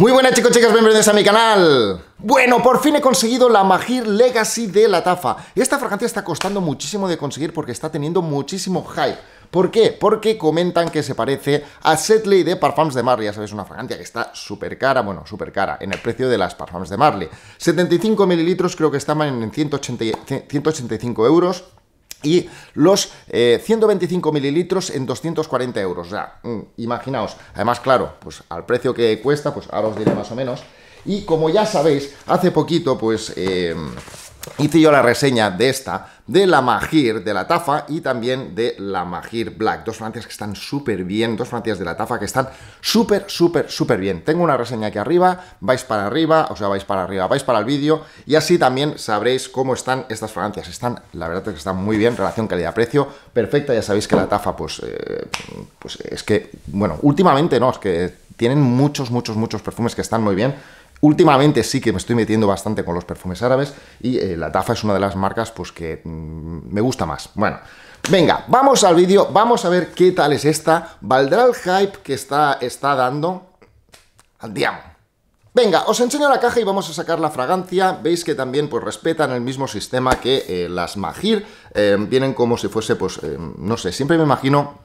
Muy buenas chicos, chicas, bienvenidos a mi canal. Bueno, por fin he conseguido la Magir Legacy de la Tafa. Esta fragancia está costando muchísimo de conseguir porque está teniendo muchísimo hype. ¿Por qué? Porque comentan que se parece a Setley de Parfums de Marley. Ya sabéis, una fragancia que está súper cara, bueno, súper cara, en el precio de las Parfums de Marley. 75 mililitros creo que estaban en 185 euros y los 125 eh, mililitros en 240 euros. O sea, mm, imaginaos. Además, claro, pues al precio que cuesta, pues ahora os diré más o menos. Y como ya sabéis, hace poquito, pues... Eh, hice yo la reseña de esta, de la Magir, de la Tafa y también de la Magir Black. Dos fragancias que están súper bien, dos fragancias de la Tafa que están súper, súper, súper bien. Tengo una reseña aquí arriba, vais para arriba, o sea, vais para arriba, vais para el vídeo y así también sabréis cómo están estas fragancias. Están, la verdad es que están muy bien, relación calidad-precio, perfecta. Ya sabéis que la Tafa, pues, eh, pues es que, bueno, últimamente no, es que tienen muchos, muchos, muchos perfumes que están muy bien Últimamente sí que me estoy metiendo bastante con los perfumes árabes y eh, la Tafa es una de las marcas pues, que mm, me gusta más. Bueno, venga, vamos al vídeo, vamos a ver qué tal es esta. ¿Valdrá el hype que está, está dando? Andiamo. Venga, os enseño la caja y vamos a sacar la fragancia. Veis que también pues, respetan el mismo sistema que eh, las Magir. Eh, vienen como si fuese, pues, no sé, siempre me imagino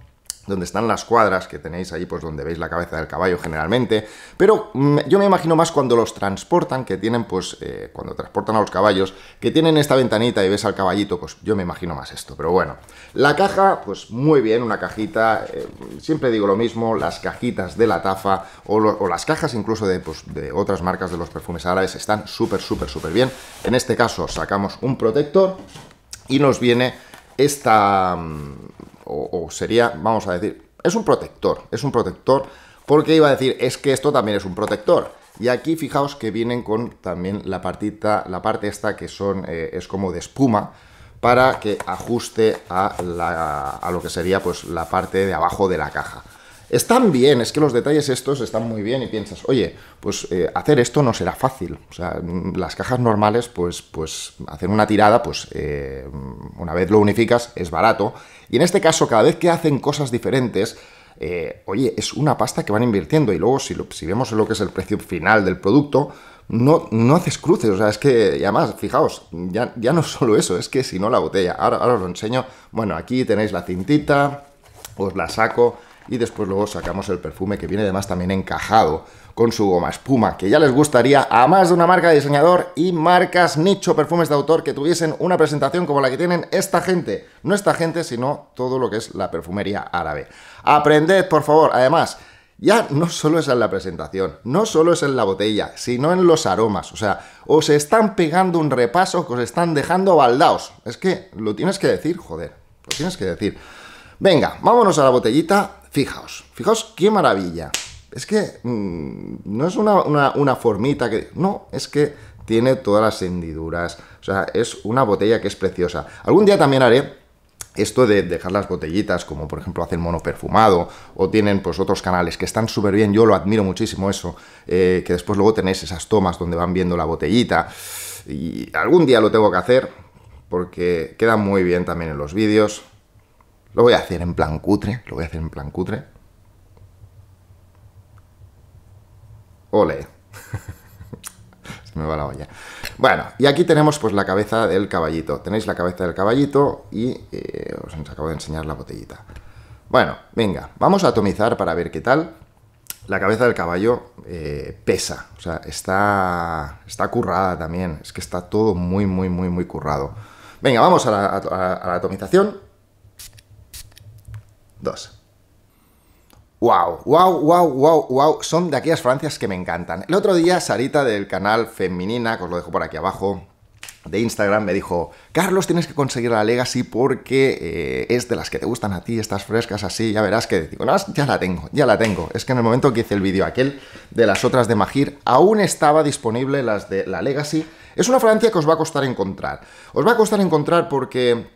donde están las cuadras que tenéis ahí, pues donde veis la cabeza del caballo generalmente, pero mm, yo me imagino más cuando los transportan, que tienen pues, eh, cuando transportan a los caballos, que tienen esta ventanita y ves al caballito, pues yo me imagino más esto, pero bueno. La caja, pues muy bien, una cajita, eh, siempre digo lo mismo, las cajitas de la tafa o, las cajas incluso de, pues, de otras marcas de los perfumes árabes están súper, súper, súper bien. En este caso sacamos un protector y nos viene esta mm, o, sería, vamos a decir, es un protector, es un protector, porque iba a decir, es que esto también es un protector. Y aquí fijaos que vienen con también la partita, la parte esta que son, eh, es como de espuma, para que ajuste a, a lo que sería pues la parte de abajo de la caja. Están bien, es que los detalles estos están muy bien y piensas, oye, pues eh, hacer esto no será fácil. O sea, mm, las cajas normales, pues, pues hacer una tirada, pues eh, una vez lo unificas es barato. Y en este caso, cada vez que hacen cosas diferentes, eh, oye, es una pasta que van invirtiendo y luego si, vemos lo que es el precio final del producto, no, no haces cruces, o sea, es que, además, fijaos, ya, ya no solo eso, es que si no la botella, ahora, ahora os lo enseño, bueno, aquí tenéis la cintita, os la saco, y después luego sacamos el perfume que viene además también encajado con su goma espuma, que ya les gustaría a más de una marca de diseñador y marcas nicho perfumes de autor que tuviesen una presentación como la que tienen esta gente. No esta gente, sino todo lo que es la perfumería árabe. Aprended, por favor, además. Ya no solo es en la presentación, no solo es en la botella, sino en los aromas. O sea, os están pegando un repaso que os están dejando baldaos. Es que lo tienes que decir, joder, lo tienes que decir. Venga, vámonos a la botellita Fijaos, fijaos qué maravilla. Es que mm, no es una, una, formita que... No, es que tiene todas las hendiduras. O sea, es una botella que es preciosa. Algún día también haré esto de dejar las botellitas, como por ejemplo hacen mono perfumado, o tienen pues otros canales que están súper bien, yo lo admiro muchísimo eso, eh, que después luego tenéis esas tomas donde van viendo la botellita, y algún día lo tengo que hacer, porque queda muy bien también en los vídeos, lo voy a hacer en plan cutre, lo voy a hacer en plan cutre. Ole. Se me va la olla. Bueno, y aquí tenemos pues la cabeza del caballito. Tenéis la cabeza del caballito y eh, os acabo de enseñar la botellita. Bueno, venga, vamos a atomizar para ver qué tal. La cabeza del caballo eh, pesa, o sea, está, está currada también. Es que está todo muy, muy, muy, muy currado. Venga, vamos a la atomización. Dos. Wow, wow, wow, wow, wow. Son de aquellas Francias que me encantan. El otro día, Sarita del canal Feminina, que os lo dejo por aquí abajo, de Instagram, me dijo: Carlos, tienes que conseguir la Legacy porque eh, es de las que te gustan a ti, estas frescas así. Ya verás que digo, ya la tengo, ya la tengo. Es que en el momento que hice el vídeo aquel de las otras de Magir, aún estaba disponible las de la Legacy. Es una Francia que os va a costar encontrar. Os va a costar encontrar porque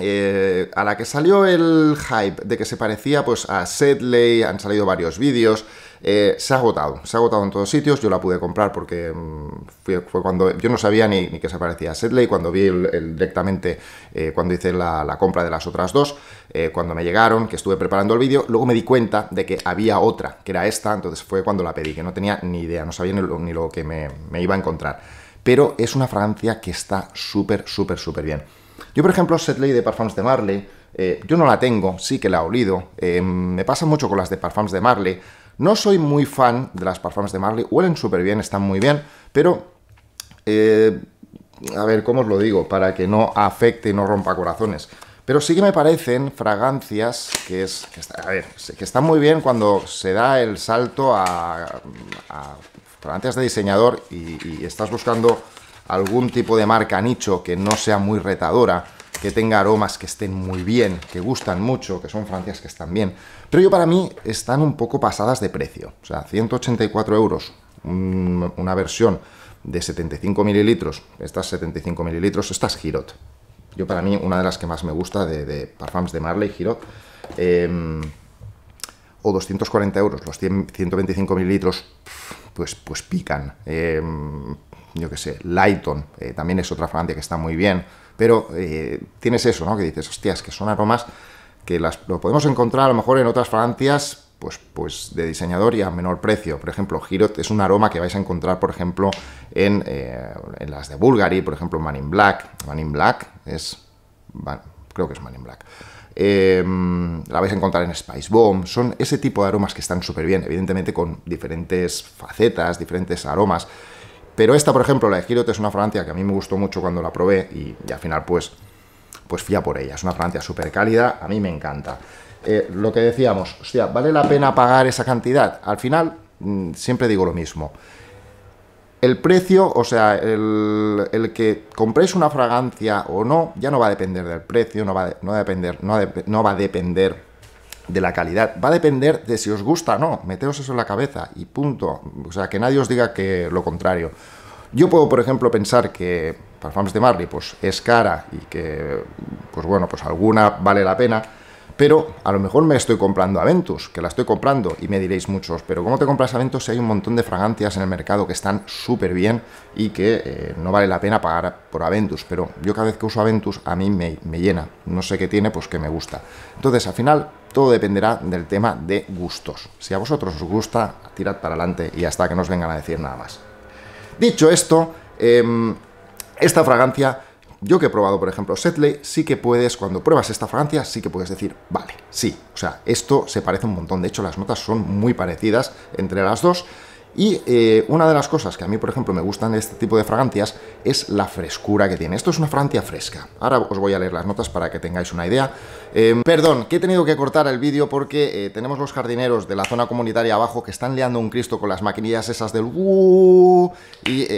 eh, a la que salió el hype de que se parecía pues a Sedley, han salido varios vídeos, eh, se ha agotado, se ha agotado en todos sitios, yo la pude comprar porque mm, fue, cuando yo no sabía ni, ni, que se parecía a Sedley, cuando vi directamente, eh, cuando hice la, compra de las otras dos, cuando me llegaron, que estuve preparando el vídeo, luego me di cuenta de que había otra, que era esta, entonces fue cuando la pedí, que no tenía ni idea, no sabía ni lo, que me, me iba a encontrar. Pero es una fragancia que está súper, súper, súper bien. Yo, por ejemplo, Setley de Parfums de Marley, eh, yo no la tengo, sí que la he olido. Eh, me pasa mucho con las de Parfums de Marley. No soy muy fan de las Parfums de Marley, huelen súper bien, están muy bien, pero... Eh, a ver, ¿cómo os lo digo? Para que no afecte y no rompa corazones. Pero sí que me parecen fragancias que es. Que están muy bien cuando se da el salto a, fragancias de diseñador y, estás buscando algún tipo de marca nicho que no sea muy retadora, que tenga aromas que estén muy bien, que gustan mucho, que son francias que están bien. Pero yo para mí están un poco pasadas de precio. O sea, 184 euros, una versión de 75 mililitros, estas 75 mililitros, estas Girot. Yo para mí una de las que más me gusta de, de Parfums de Marley, Girot. Em, o 240 euros, los 125 mililitros, pues, pues pican. Em, yo que sé, Lighton, eh, también es otra fragancia que está muy bien, pero eh, tienes eso, ¿no? Que dices, hostias, que son aromas que las, lo podemos encontrar a lo mejor en otras fragancias, pues, pues de diseñador y a menor precio. Por ejemplo, Girot es un aroma que vais a encontrar, por ejemplo, en, eh, las de Bulgari, por ejemplo, Man in Black. Man in Black es... creo que es Man in Black. Em, la vais a encontrar en Spice Bomb, son ese tipo de aromas que están súper bien, evidentemente con diferentes facetas, diferentes aromas, pero esta, por ejemplo, la de Girote, es una fragancia que a mí me gustó mucho cuando la probé y, al final, pues, pues fía por ella. Es una fragancia súper cálida, a mí me encanta. Eh, lo que decíamos, hostia, ¿vale la pena pagar esa cantidad? Al final, mm, siempre digo lo mismo. El precio, o sea, el, que compréis una fragancia o no, ya no va a depender del precio, no va, a, depender, no va a depender de la calidad. Va a depender de si os gusta o no. Meteos eso en la cabeza y punto. O sea, que nadie os diga que lo contrario. Yo puedo, por ejemplo, pensar que Parfums de Marley pues, es cara y que, pues bueno, pues alguna vale la pena pero a lo mejor me estoy comprando Aventus, que la estoy comprando, y me diréis muchos, pero ¿cómo te compras Aventus si hay un montón de fragancias en el mercado que están súper bien y que eh, no vale la pena pagar por Aventus? Pero yo cada vez que uso Aventus a mí me, llena, no sé qué tiene, pues que me gusta. Entonces al final todo dependerá del tema de gustos. Si a vosotros os gusta, tirad para adelante y hasta que nos vengan a decir nada más. Dicho esto, em, esta fragancia yo que he probado, por ejemplo, Setley, sí que puedes, cuando pruebas esta fragancia, sí que puedes decir, vale, sí. O sea, esto se parece un montón. De hecho, las notas son muy parecidas entre las dos. Y eh, una de las cosas que a mí, por ejemplo, me gustan de este tipo de fragancias es la frescura que tiene. Esto es una fragancia fresca. Ahora os voy a leer las notas para que tengáis una idea. Eh, perdón, que he tenido que cortar el vídeo porque eh, tenemos los jardineros de la zona comunitaria abajo que están liando un cristo con las maquinillas esas del... Y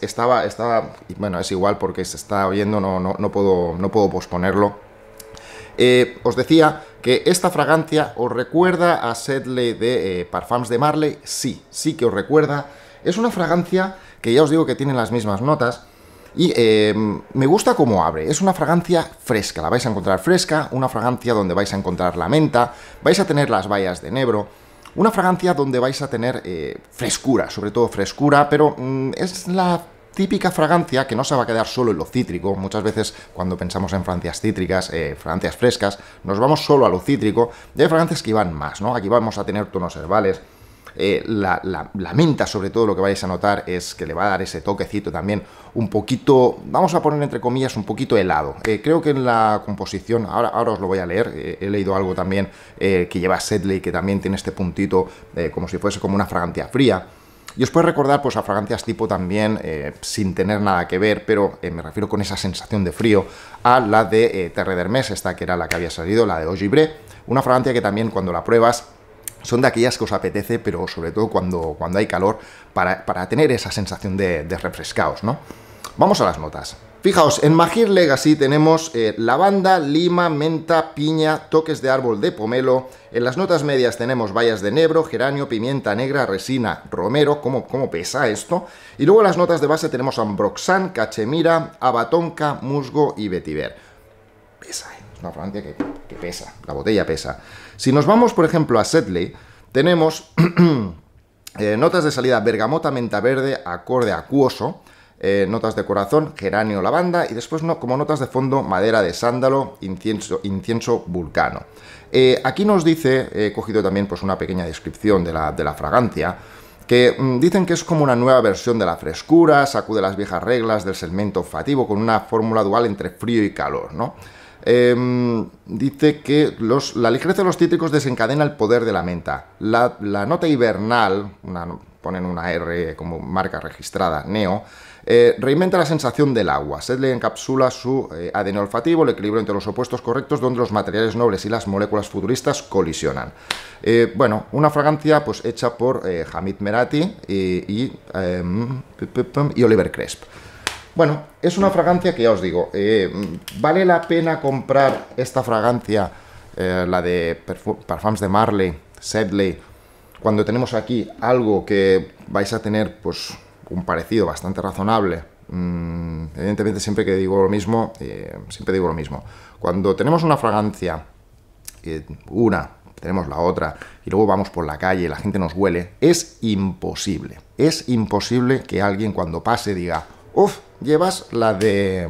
estaba, estaba... Bueno, es igual porque se está oyendo, no, no, no, puedo, no puedo posponerlo. Eh, os decía que esta fragancia os recuerda a Sedley de eh, Parfums de Marley, sí, sí que os recuerda. Es una fragancia que ya os digo que tiene las mismas notas y eh, me gusta cómo abre. Es una fragancia fresca, la vais a encontrar fresca, una fragancia donde vais a encontrar la menta, vais a tener las bayas de enebro, una fragancia donde vais a tener frescura, sobre todo frescura, pero mm, es la típica fragancia que no se va a quedar solo en lo cítrico. Muchas veces cuando pensamos en fragancias cítricas, eh, frescas, nos vamos solo a lo cítrico. Y hay fragancias que van más, ¿no? Aquí vamos a tener tonos herbales. Eh, la, menta, sobre todo, lo que vais a notar es que le va a dar ese toquecito también un poquito, vamos a poner entre comillas, un poquito helado. Eh, creo que en la composición, ahora, ahora os lo voy a leer, he leído algo también que lleva Sedley, que también tiene este puntito como si fuese como una fragancia fría. Y os puedo recordar pues, a fragancias tipo también, eh, sin tener nada que ver, pero eh, me refiero con esa sensación de frío, a la de eh, Terre d'Hermes, esta que era la que había salido, la de Ogibre, una fragancia que también cuando la pruebas son de aquellas que os apetece, pero sobre todo cuando, cuando hay calor, para, tener esa sensación de, de refrescaos, ¿no? Vamos a las notas. Fijaos, en Magir Legacy tenemos eh, lavanda, lima, menta, piña, toques de árbol de pomelo. En las notas medias tenemos bayas de nebro, geranio, pimienta negra, resina, romero. ¿Cómo, cómo pesa esto? Y luego en las notas de base tenemos ambroxan, cachemira, abatonca, musgo y vetiver. Pesa, ¿eh? es una fragancia que, pesa, la botella pesa. Si nos vamos, por ejemplo, a Sedley, tenemos eh, notas de salida bergamota, menta verde, acorde acuoso. Eh, notas de corazón, geranio, lavanda y después no, como notas de fondo, madera de sándalo, incienso, incienso vulcano. Eh, aquí nos dice, he cogido también pues, una pequeña descripción de la, fragancia, que mm, dicen que es como una nueva versión de la frescura, sacude las viejas reglas del segmento fativo, con una fórmula dual entre frío y calor, em, dice que la ligereza de los cítricos desencadena el poder de la menta. La, nota hibernal, ponen una R como marca registrada, neo, eh, reinventa la sensación del agua. Sedley encapsula su eh, adenolfativo, olfativo, el equilibrio entre los opuestos correctos, donde los materiales nobles y las moléculas futuristas colisionan. Eh, bueno, una fragancia pues hecha por Hamid Merati y, em, y Oliver Cresp. Bueno, es una fragancia que ya os digo, ¿vale la pena comprar esta fragancia, la de Parfums de Marley, Sedley, cuando tenemos aquí algo que vais a tener pues un parecido bastante razonable. Mm, evidentemente siempre que digo lo mismo, eh, siempre digo lo mismo. Cuando tenemos una fragancia, una, tenemos la otra, y luego vamos por la calle, y la gente nos huele, es imposible. Es imposible que alguien cuando pase diga, uff, llevas la de...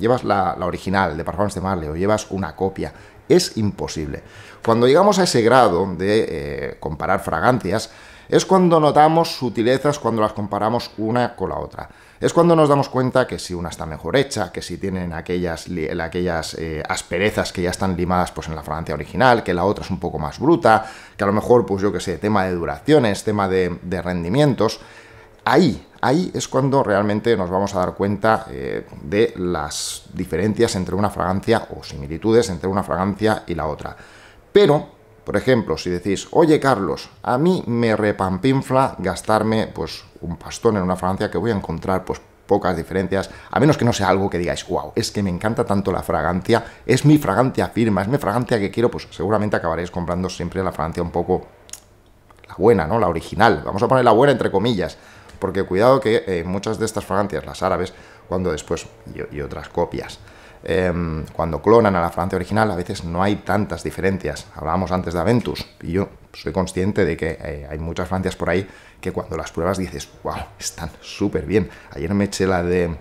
Llevas la, la original de Parfums de Marley o llevas una copia. Es imposible. Cuando llegamos a ese grado de eh, comparar fragancias, es cuando notamos sutilezas cuando las comparamos una con la otra. Es cuando nos damos cuenta que si una está mejor hecha, que si tienen aquellas, aquellas eh, asperezas que ya están limadas pues, en la fragancia original, que la otra es un poco más bruta, que a lo mejor, pues yo qué sé, tema de duraciones, tema de, rendimientos. Ahí, ahí es cuando realmente nos vamos a dar cuenta eh, de las diferencias entre una fragancia o similitudes entre una fragancia y la otra. Pero por ejemplo, si decís, oye Carlos, a mí me repampinfla gastarme pues un pastón en una fragancia que voy a encontrar pues pocas diferencias, a menos que no sea algo que digáis, wow, es que me encanta tanto la fragancia, es mi fragancia firma, es mi fragancia que quiero, pues seguramente acabaréis comprando siempre la fragancia un poco la buena, ¿no? La original, vamos a poner la buena entre comillas, porque cuidado que eh, muchas de estas fragancias, las árabes, cuando después, y otras copias, Em, cuando clonan a la Francia original a veces no hay tantas diferencias. Hablábamos antes de Aventus y yo soy consciente de que eh, hay muchas Francias por ahí que cuando las pruebas dices, wow, están súper bien. Ayer me eché la de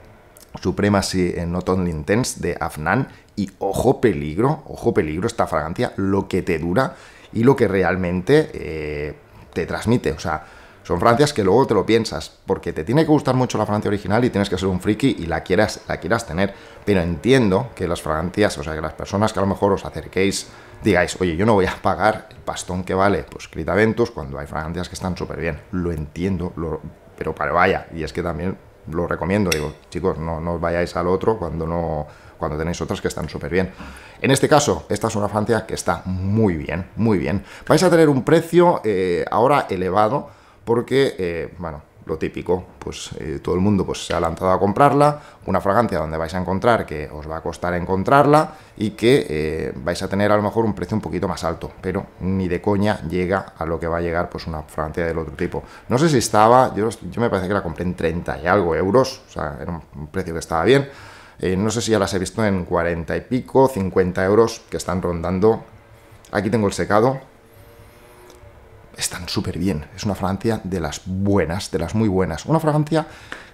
Supremacy Not Only Intense de Afnan y ojo peligro, ojo peligro esta fragancia, lo que te dura y lo que realmente eh, te transmite. O sea, son Francias que luego te lo piensas, porque te tiene que gustar mucho la Francia original y tienes que ser un friki y la quieras, la quieras tener. Pero entiendo que las Francias, o sea, que las personas que a lo mejor os acerquéis, digáis, oye, yo no voy a pagar el bastón que vale, pues Critaventus, cuando hay Francias que están súper bien. Lo entiendo, pero para vaya, y es que también lo recomiendo, digo, chicos, no, no os vayáis al otro cuando no cuando tenéis otras que están súper bien. En este caso, esta es una Francia que está muy bien, muy bien. Vais a tener un precio eh, ahora elevado, porque, eh, bueno, lo típico, pues eh, todo el mundo pues, se ha lanzado a comprarla, una fragancia donde vais a encontrar que os va a costar encontrarla y que eh, vais a tener a lo mejor un precio un poquito más alto, pero ni de coña llega a lo que va a llegar pues una fragancia del otro tipo. No sé si estaba, yo, me parece que la compré en 30 y algo euros, o sea, era un precio que estaba bien. no sé si ya las he visto en 40 y pico, 50 euros que están rondando. Aquí tengo el secado, están súper bien. Es una fragancia de las buenas, de las muy buenas. Una fragancia,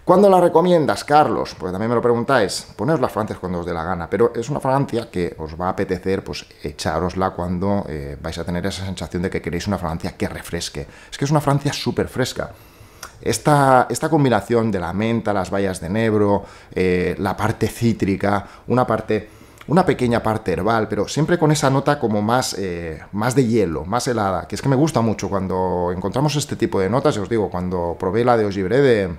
¿cuándo la recomiendas, Carlos? Porque también me lo preguntáis. Poneos las fragancias cuando os dé la gana, pero es una fragancia que os va a apetecer pues echarosla cuando eh, vais a tener esa sensación de que queréis una fragancia que refresque. Es que es una fragancia súper fresca. Esta, esta, combinación de la menta, las bayas de nebro, eh, la parte cítrica, una parte una pequeña parte herbal, pero siempre con esa nota como más, eh, más de hielo, más helada, que es que me gusta mucho cuando encontramos este tipo de notas, os digo, cuando probé la de Ogibre de,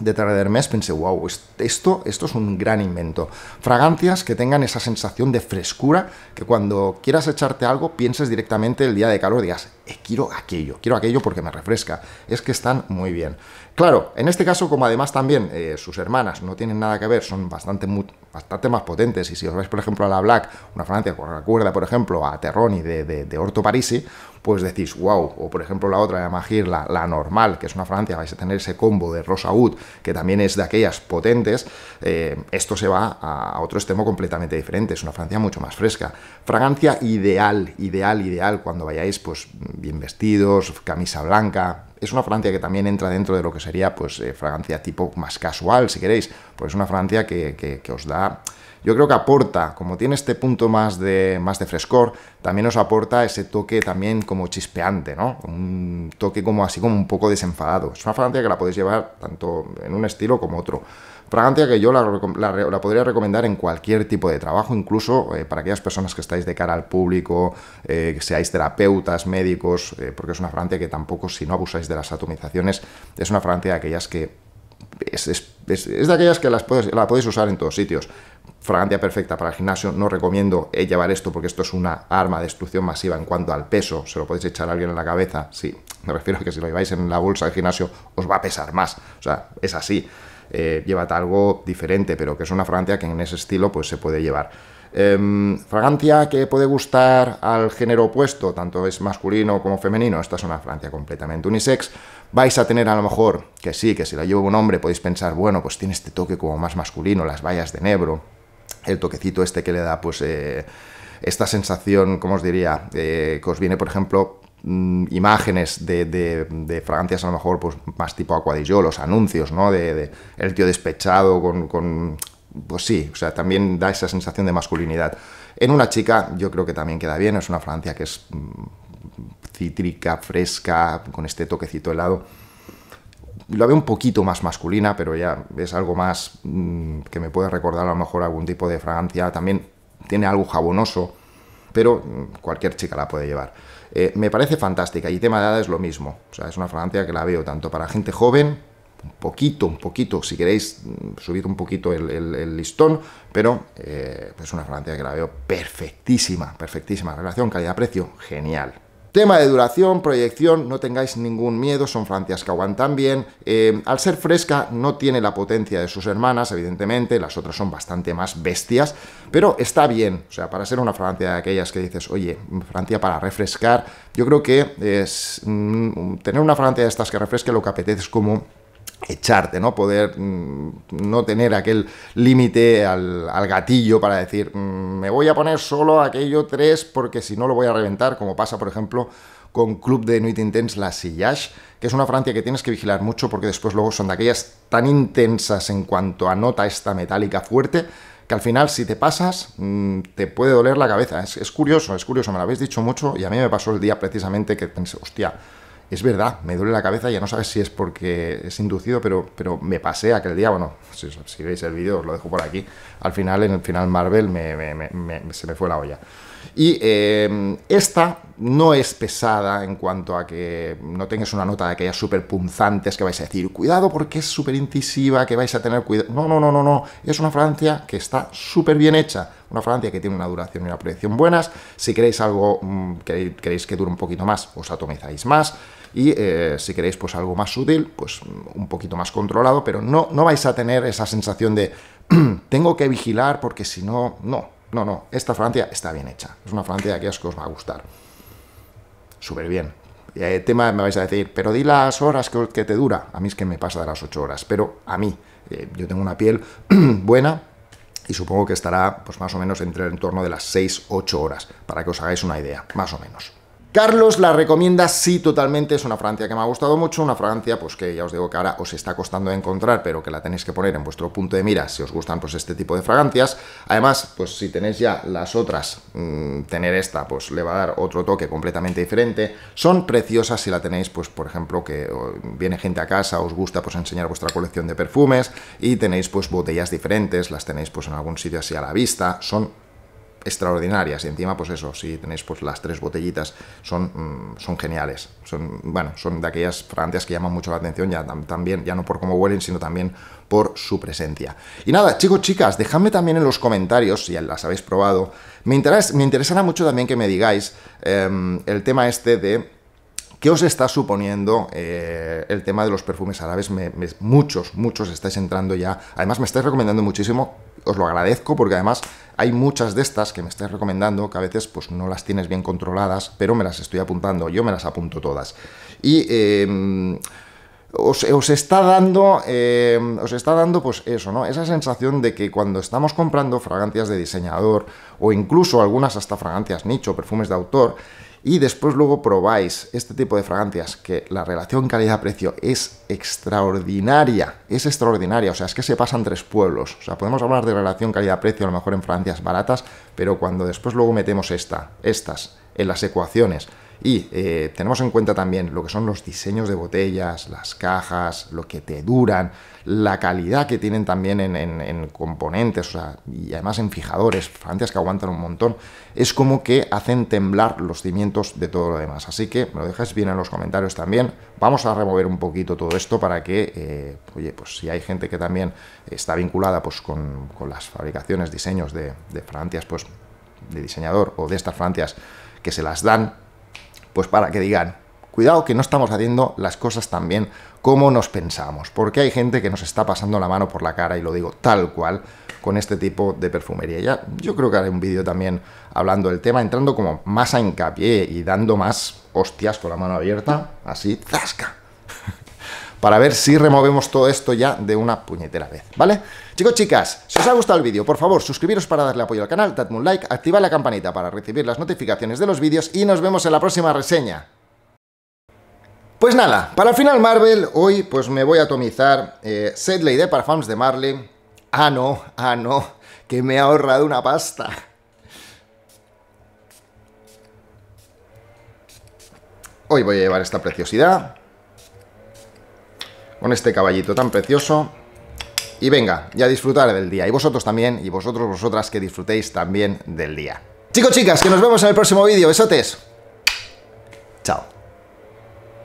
de mes pensé, wow, esto, esto es un gran invento. Fragancias que tengan esa sensación de frescura, que cuando quieras echarte algo pienses directamente el día de calor, digas, eh, quiero aquello, quiero aquello porque me refresca. Es que están muy bien. Claro, en este caso, como además también eh, sus hermanas no tienen nada que ver, son bastante, bastante más potentes, y si os vais, por ejemplo, a la Black, una fragancia que recuerda, por ejemplo, a Terroni de, de, de Orto Parisi, pues decís, wow, o por ejemplo la otra, Magir, la, la normal, que es una fragancia, vais a tener ese combo de Rosa Wood, que también es de aquellas potentes, eh, esto se va a otro extremo completamente diferente, es una fragancia mucho más fresca. Fragancia ideal, ideal, ideal, cuando vayáis pues bien vestidos, camisa blanca, es una fragancia que también entra dentro de lo que sería, pues, eh, fragancia tipo más casual, si queréis, pues es una fragancia que, os da yo creo que aporta, como tiene este punto más de, más de frescor, también os aporta ese toque también como chispeante, ¿no? Un toque como así como un poco desenfadado. Es una fragancia que la podéis llevar tanto en un estilo como otro. Fragancia que yo la, podría recomendar en cualquier tipo de trabajo, incluso eh, para aquellas personas que estáis de cara al público, eh, que seáis terapeutas, médicos, eh, porque es una fragancia que tampoco, si no abusáis de las atomizaciones, es una fragancia de aquellas que es, de aquellas que las puedes, la podéis usar en todos sitios. Fragancia perfecta para el gimnasio, no recomiendo llevar esto porque esto es una arma de destrucción masiva en cuanto al peso, se lo podéis echar a alguien en la cabeza, sí, me refiero a que si lo lleváis en la bolsa del gimnasio os va a pesar más, o sea, es así. Eh, lleva algo diferente, pero que es una fragancia que en ese estilo pues se puede llevar. Em, fragancia que puede gustar al género opuesto, tanto es masculino como femenino, esta es una fragancia completamente unisex. Vais a tener a lo mejor que sí, que si la lleva un hombre podéis pensar, bueno, pues tiene este toque como más masculino, las vallas de nebro, el toquecito este que le da pues eh, esta sensación, como os diría, eh, que os viene por ejemplo Mm, imágenes de, fragancias a lo mejor pues, más tipo aquadillo los anuncios, ¿no? De, el tío despechado con, Pues sí, o sea, también da esa sensación de masculinidad. En una chica yo creo que también queda bien, es una fragancia que es mm, cítrica, fresca, con este toquecito helado lo veo un poquito más masculina, pero ya es algo más mm, que me puede recordar a lo mejor algún tipo de fragancia. También tiene algo jabonoso, pero cualquier chica la puede llevar. Eh, me parece fantástica y tema de edad es lo mismo. O sea, es una fragancia que la veo tanto para gente joven, un poquito, un poquito, si queréis mm, subir un poquito el, listón, pero eh, es una fragancia que la veo perfectísima, perfectísima. Relación calidad-precio, genial. Tema de duración, proyección, no tengáis ningún miedo, son francias que aguantan bien. Eh, al ser fresca no tiene la potencia de sus hermanas, evidentemente, las otras son bastante más bestias, pero está bien, o sea, para ser una Francia de aquellas que dices, oye, Francia para refrescar, yo creo que es, mm, tener una Francia de estas que refresque lo que apetece es como echarte, ¿no? Poder mm, no tener aquel límite al, al, gatillo para decir, mm, me voy a poner solo aquello tres porque si no lo voy a reventar, como pasa, por ejemplo, con Club de Nuit Intense La Sillage, que es una Francia que tienes que vigilar mucho porque después luego son de aquellas tan intensas en cuanto a nota esta metálica fuerte que al final si te pasas mm, te puede doler la cabeza. Es, es, curioso, es curioso, me lo habéis dicho mucho y a mí me pasó el día precisamente que pensé, hostia, es verdad, me duele la cabeza, ya no sabes si es porque es inducido, pero, pero me pasé aquel día, bueno, si, si veis el vídeo os lo dejo por aquí, al final, en el final Marvel se me fue la olla. Y em, esta no es pesada en cuanto a que no tengas una nota de aquellas súper punzantes que vais a decir, cuidado porque es súper incisiva, que vais a tener cuidado. No, no, no, no, no. Es una fragancia que está súper bien hecha. Una fragancia que tiene una duración y una proyección buenas. Si queréis algo, mm, queréis que dure un poquito más, os atomizáis más y eh, si queréis pues algo más sutil, pues mm, un poquito más controlado, pero no, no vais a tener esa sensación de tengo que vigilar porque si no, no, no, no, esta Francia está bien hecha, es una Francia de aquellas que os va a gustar. Súper bien. el eh, tema me vais a decir, pero di las horas que, te dura. A mí es que me pasa de las 8 horas, pero a mí, eh, yo tengo una piel buena, y supongo que estará pues más o menos entre el entorno de las 6-8 horas, para que os hagáis una idea, más o menos. Carlos la recomienda, sí, totalmente, es una Francia que me ha gustado mucho, una Francia pues que ya os digo que ahora os está costando encontrar, pero que la tenéis que poner en vuestro punto de mira si os gustan pues este tipo de fragancias. Además, pues si tenéis ya las otras, mm, tener esta pues le va a dar otro toque completamente diferente. Son preciosas si la tenéis pues por ejemplo que viene gente a casa, os gusta pues enseñar vuestra colección de perfumes y tenéis pues botellas diferentes, las tenéis pues en algún sitio así a la vista, son extraordinarias. Y encima, pues eso, si tenéis pues las tres botellitas, son, mm, son geniales. Son, bueno, son de aquellas fragancias que llaman mucho la atención, ya también, ya no por cómo huelen, sino también por su presencia. Y nada, chicos, chicas, dejadme también en los comentarios, si las habéis probado. Me, me interesará mucho también que me digáis em, el tema este de ¿Qué os está suponiendo eh, el tema de los perfumes árabes? muchos, muchos estáis entrando ya. Además, me estáis recomendando muchísimo. Os lo agradezco porque además hay muchas de estas que me estáis recomendando que a veces pues, no las tienes bien controladas, pero me las estoy apuntando. Yo me las apunto todas. Y... Em, os, está dando, em, os está dando pues eso, ¿no? Esa sensación de que cuando estamos comprando fragancias de diseñador o incluso algunas hasta fragancias nicho, perfumes de autor, y después luego probáis este tipo de fragancias que la relación calidad-precio es extraordinaria, es extraordinaria, o sea, es que se pasan tres pueblos, o sea, podemos hablar de relación calidad-precio a lo mejor en fragancias baratas, pero cuando después luego metemos esta, estas en las ecuaciones, y eh, tenemos en cuenta también lo que son los diseños de botellas, las cajas, lo que te duran, la calidad que tienen también en, componentes, o sea, y además en fijadores, francias que aguantan un montón. Es como que hacen temblar los cimientos de todo lo demás. Así que me lo dejáis bien en los comentarios también. Vamos a remover un poquito todo esto para que, eh, oye, pues si hay gente que también está vinculada pues, con, las fabricaciones, diseños de, de francias, pues de diseñador o de estas francias que se las dan, pues para que digan, cuidado que no estamos haciendo las cosas tan bien como nos pensamos, porque hay gente que nos está pasando la mano por la cara, y lo digo tal cual, con este tipo de perfumería. Ya, yo creo que haré un vídeo también hablando del tema, entrando como más a hincapié y dando más hostias con la mano abierta, así, zasca para ver si removemos todo esto ya de una puñetera vez, ¿vale? Chicos, chicas, si os ha gustado el vídeo, por favor, suscribiros para darle apoyo al canal, dadme un like, activa la campanita para recibir las notificaciones de los vídeos y nos vemos en la próxima reseña. Pues nada, para el final Marvel, hoy pues me voy a atomizar eh, Sedley de Parfums de Marley. Ah, no, ah, no, que me ha ahorrado una pasta. Hoy voy a llevar esta preciosidad con este caballito tan precioso. Y venga, ya disfrutar del día. Y vosotros también, y vosotros, vosotras, que disfrutéis también del día. Chicos, chicas, que nos vemos en el próximo vídeo. Besotes. Chao.